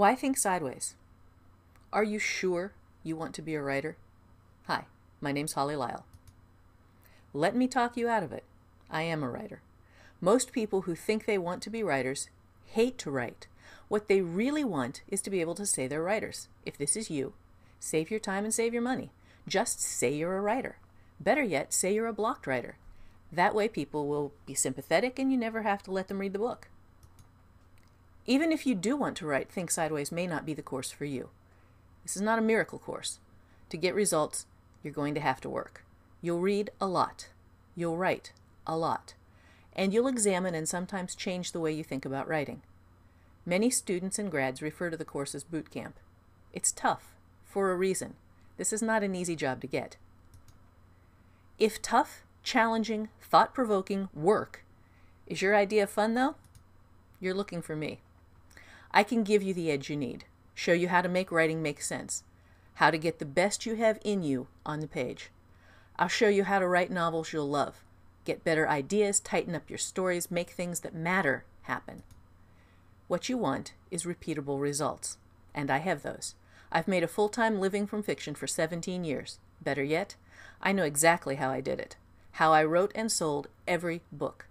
Why think sideways? Are you sure you want to be a writer? Hi, my name's Holly Lyle. Let me talk you out of it. I am a writer. Most people who think they want to be writers hate to write. What they really want is to be able to say they're writers. If this is you, save your time and save your money. Just say you're a writer. Better yet, say you're a blocked writer. That way, people will be sympathetic and you never have to let them read the book. Even if you do want to write, Think Sideways may not be the course for you. This is not a miracle course. To get results, you're going to have to work. You'll read a lot. You'll write a lot. And you'll examine and sometimes change the way you think about writing. Many students and grads refer to the course as boot camp. It's tough, for a reason. This is not an easy job to get. If tough, challenging, thought provoking work is your idea of fun, though, you're looking for me. I can give you the edge you need, show you how to make writing make sense, how to get the best you have in you on the page. I'll show you how to write novels you'll love, get better ideas, tighten up your stories, make things that matter happen. What you want is repeatable results, and I have those. I've made a full-time living from fiction for 17 years. Better yet, I know exactly how I did it, how I wrote and sold every book,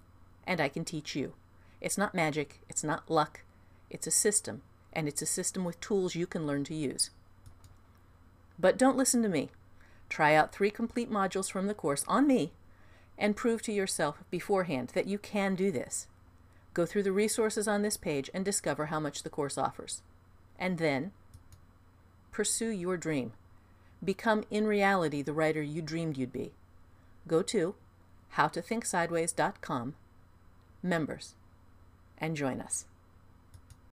and I can teach you. It's not magic, it's not luck, it's a system, and it's a system with tools you can learn to use. But don't listen to me. Try out three complete modules from the course on me and prove to yourself beforehand that you can do this. Go through the resources on this page and discover how much the course offers. And then, pursue your dream. Become in reality the writer you dreamed you'd be. Go to howtothinksideways.com, members, and join us.